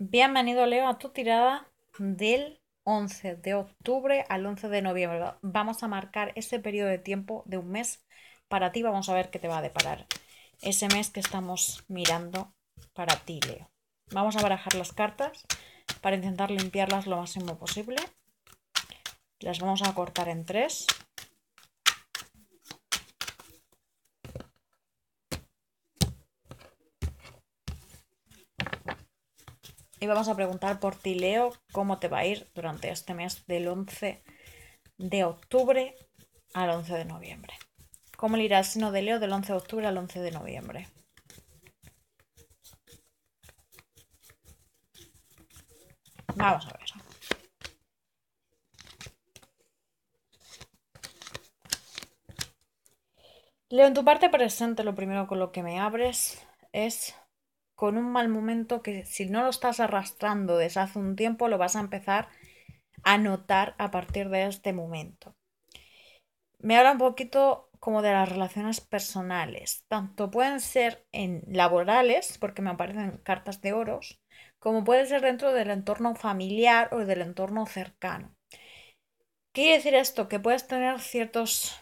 Bienvenido Leo a tu tirada del 11 de octubre al 11 de noviembre. Vamos a marcar ese periodo de tiempo de un mes para ti. Vamos a ver qué te va a deparar ese mes que estamos mirando para ti, Leo. Vamos a barajar las cartas para intentar limpiarlas lo máximo posible. Las vamos a cortar en tres Y vamos a preguntar por ti, Leo, cómo te va a ir durante este mes del 11 de octubre al 11 de noviembre. ¿Cómo le irá el signo de Leo del 11 de octubre al 11 de noviembre? Vamos a ver. Leo, en tu parte presente, lo primero con lo que me abres es con un mal momento que si no lo estás arrastrando desde hace un tiempo, lo vas a empezar a notar a partir de este momento. Me habla un poquito como de las relaciones personales, tanto pueden ser en laborales, porque me aparecen cartas de oros, como puede ser dentro del entorno familiar o del entorno cercano. ¿Qué ¿Quiere decir esto? Que puedes tener ciertos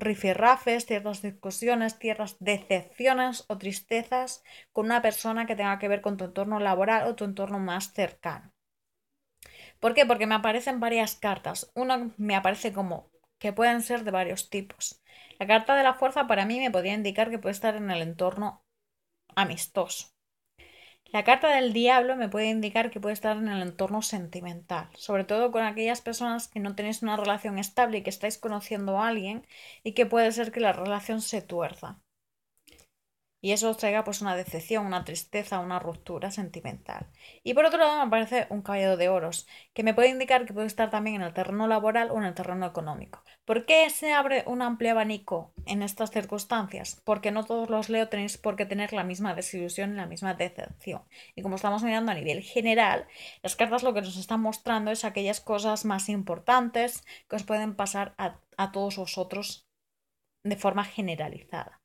rifirrafes, ciertas discusiones, ciertas decepciones o tristezas con una persona que tenga que ver con tu entorno laboral o tu entorno más cercano. ¿Por qué? Porque me aparecen varias cartas. Una me aparece como que pueden ser de varios tipos. La carta de la fuerza para mí me podría indicar que puede estar en el entorno amistoso. La carta del diablo me puede indicar que puede estar en el entorno sentimental, sobre todo con aquellas personas que no tenéis una relación estable y que estáis conociendo a alguien y que puede ser que la relación se tuerza y eso os traiga pues una decepción, una tristeza, una ruptura sentimental. Y por otro lado me aparece un caballero de oros, que me puede indicar que puede estar también en el terreno laboral o en el terreno económico. ¿Por qué se abre un amplio abanico en estas circunstancias? Porque no todos los Leo tenéis por qué tener la misma desilusión y la misma decepción. Y como estamos mirando a nivel general, las cartas lo que nos están mostrando es aquellas cosas más importantes que os pueden pasar a todos vosotros de forma generalizada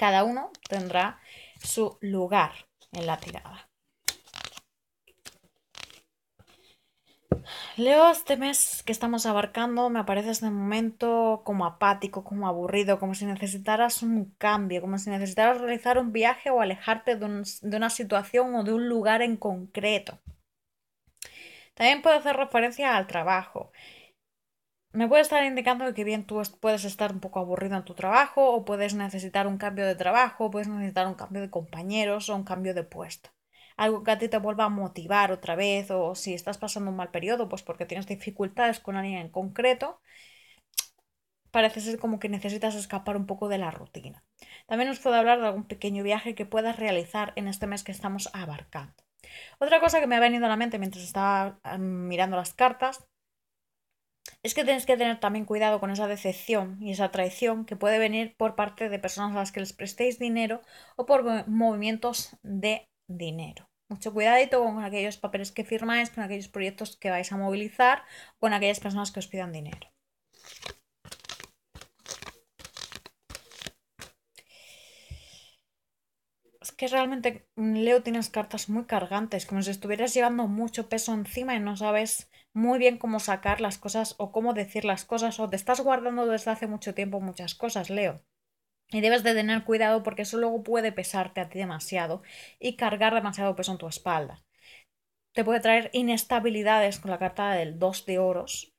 cada uno tendrá su lugar en la tirada. Leo, este mes que estamos abarcando me aparece este momento como apático, como aburrido, como si necesitaras un cambio, como si necesitaras realizar un viaje o alejarte de, una situación o de un lugar en concreto. También puedo hacer referencia al trabajo. Me puede estar indicando que bien tú puedes estar un poco aburrido en tu trabajo o puedes necesitar un cambio de trabajo, puedes necesitar un cambio de compañeros o un cambio de puesto. Algo que a ti te vuelva a motivar otra vez o si estás pasando un mal periodo, pues porque tienes dificultades con alguien en concreto, parece ser como que necesitas escapar un poco de la rutina. También os puedo hablar de algún pequeño viaje que puedas realizar en este mes que estamos abarcando. Otra cosa que me ha venido a la mente mientras estaba mm, mirando las cartas es que tienes que tener también cuidado con esa decepción y esa traición que puede venir por parte de personas a las que les prestéis dinero o por movimientos de dinero. Mucho cuidadito con aquellos papeles que firmáis, con aquellos proyectos que vais a movilizar, con aquellas personas que os pidan dinero. Es que realmente, mm, Leo, tienes cartas muy cargantes, como si estuvieras llevando mucho peso encima y no sabes muy bien cómo sacar las cosas o cómo decir las cosas o te estás guardando desde hace mucho tiempo muchas cosas, Leo. Y debes de tener cuidado porque eso luego puede pesarte a ti demasiado y cargar demasiado peso en tu espalda. Te puede traer inestabilidades con la carta del 2 de oros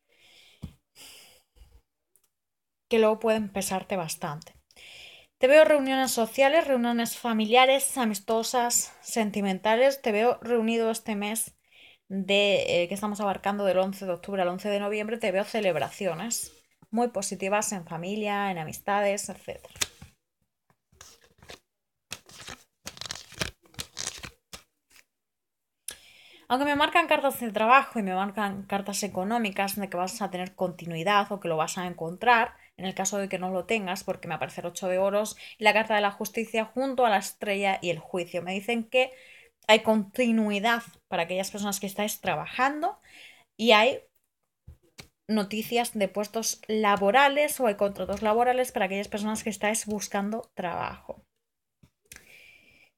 que luego pueden pesarte bastante. Te veo reuniones sociales, reuniones familiares, amistosas, sentimentales. Te veo reunido este mes de, eh, que estamos abarcando del 11 de octubre al 11 de noviembre, te veo celebraciones muy positivas en familia, en amistades, etc. Aunque me marcan cartas de trabajo y me marcan cartas económicas de que vas a tener continuidad o que lo vas a encontrar, en el caso de que no lo tengas, porque me aparece el 8 de oros y la carta de la justicia junto a la estrella y el juicio. Me dicen que hay continuidad para aquellas personas que estáis trabajando y hay noticias de puestos laborales o hay contratos laborales para aquellas personas que estáis buscando trabajo.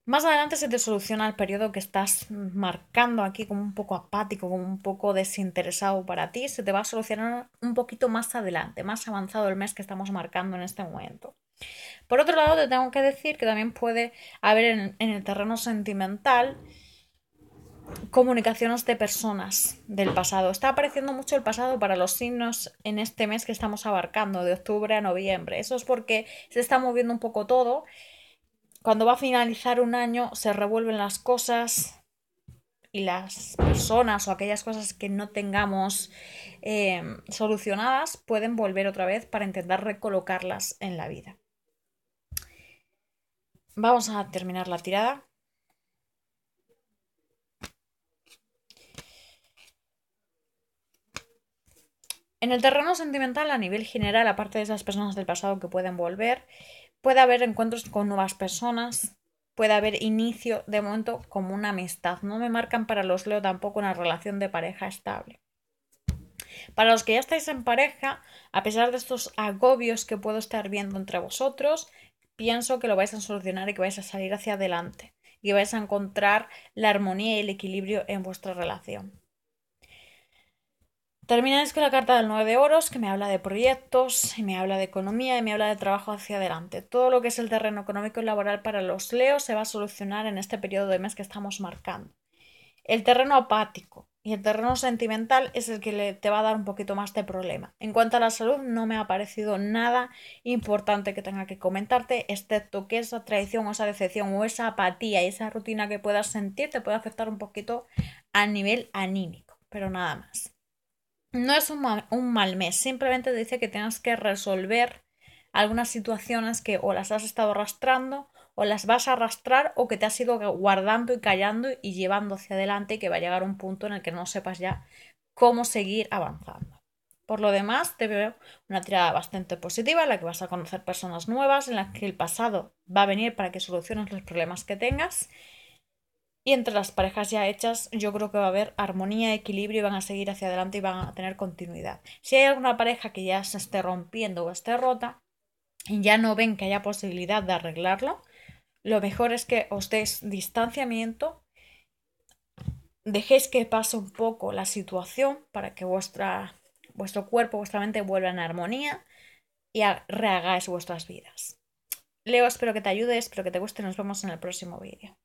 Más adelante se te soluciona el periodo que estás marcando aquí como un poco apático, como un poco desinteresado para ti. Se te va a solucionar un poquito más adelante, más avanzado el mes que estamos marcando en este momento. Por otro lado, te tengo que decir que también puede haber en, el terreno sentimental comunicaciones de personas del pasado. Está apareciendo mucho el pasado para los signos en este mes que estamos abarcando, de octubre a noviembre. Eso es porque se está moviendo un poco todo. Cuando va a finalizar un año se revuelven las cosas y las personas o aquellas cosas que no tengamos eh, solucionadas pueden volver otra vez para intentar recolocarlas en la vida. Vamos a terminar la tirada. En el terreno sentimental, a nivel general, aparte de esas personas del pasado que pueden volver, puede haber encuentros con nuevas personas, puede haber inicio de momento como una amistad. No me marcan para los Leo tampoco una relación de pareja estable. Para los que ya estáis en pareja, a pesar de estos agobios que puedo estar viendo entre vosotros, pienso que lo vais a solucionar y que vais a salir hacia adelante y vais a encontrar la armonía y el equilibrio en vuestra relación. Termináis con la carta del 9 de oros que me habla de proyectos, y me habla de economía y me habla de trabajo hacia adelante. Todo lo que es el terreno económico y laboral para los leos se va a solucionar en este periodo de mes que estamos marcando. El terreno apático, y el terreno sentimental es el que te va a dar un poquito más de problema. En cuanto a la salud, no me ha parecido nada importante que tenga que comentarte, excepto que esa traición o esa decepción o esa apatía y esa rutina que puedas sentir te puede afectar un poquito a nivel anímico, pero nada más. No es un mal, un mal mes, simplemente dice que tienes que resolver algunas situaciones que o las has estado arrastrando o las vas a arrastrar o que te has ido guardando y callando y llevando hacia adelante y que va a llegar un punto en el que no sepas ya cómo seguir avanzando. Por lo demás, te veo una tirada bastante positiva en la que vas a conocer personas nuevas, en la que el pasado va a venir para que soluciones los problemas que tengas. Y entre las parejas ya hechas, yo creo que va a haber armonía, equilibrio y van a seguir hacia adelante y van a tener continuidad. Si hay alguna pareja que ya se esté rompiendo o esté rota y ya no ven que haya posibilidad de arreglarlo, lo mejor es que os deis distanciamiento, dejéis que pase un poco la situación para que vuestra, vuestro cuerpo, vuestra mente vuelva en armonía y rehagáis vuestras vidas. Leo, espero que te ayude, espero que te guste, nos vemos en el próximo vídeo.